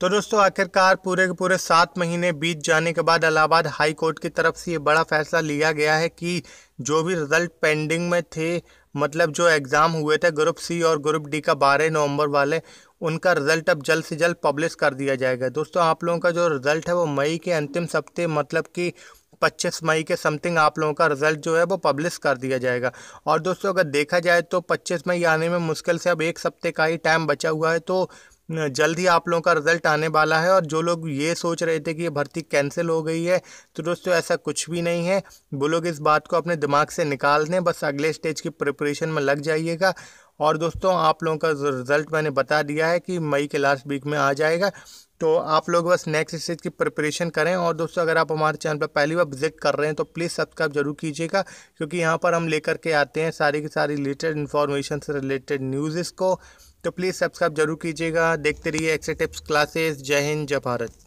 तो दोस्तों आखिरकार पूरे के पूरे सात महीने बीत जाने के बाद इलाहाबाद हाई कोर्ट की तरफ से ये बड़ा फैसला लिया गया है कि जो भी रिजल्ट पेंडिंग में थे मतलब जो एग्ज़ाम हुए थे ग्रुप सी और ग्रुप डी का बारह नवंबर वाले उनका रिज़ल्ट अब जल्द से जल्द पब्लिश कर दिया जाएगा दोस्तों आप लोगों का जो रिज़ल्ट है वो मई के अंतिम सप्ते मतलब कि 25 मई के समथिंग आप लोगों का रिज़ल्ट जो है वो पब्लिश कर दिया जाएगा और दोस्तों अगर देखा जाए तो 25 मई आने में मुश्किल से अब एक सप्ते का ही टाइम बचा हुआ है तो जल्द ही आप लोगों का रिजल्ट आने वाला है और जो लोग ये सोच रहे थे कि ये भर्ती कैंसिल हो गई है तो दोस्तों ऐसा कुछ भी नहीं है वो लोग इस बात को अपने दिमाग से निकाल दें बस अगले स्टेज की प्रिपरेशन में लग जाइएगा और दोस्तों आप लोगों का रिज़ल्ट मैंने बता दिया है कि मई के लास्ट वीक में आ जाएगा तो आप लोग बस नेक्स्ट स्टेज की प्रिपरेशन करें और दोस्तों अगर आप हमारे चैनल पर पहली बार विजिट कर रहे हैं तो प्लीज़ सब्सक्राइब जरूर कीजिएगा क्योंकि यहाँ पर हम लेकर के आते हैं सारी की सारी रिलेटेड इन्फॉर्मेशन से रिलेटेड न्यूज़ को तो प्लीज़ सब्सक्राइब जरूर कीजिएगा देखते रहिए एक्सेटिप्स क्लासेस जय हिंद जय भारत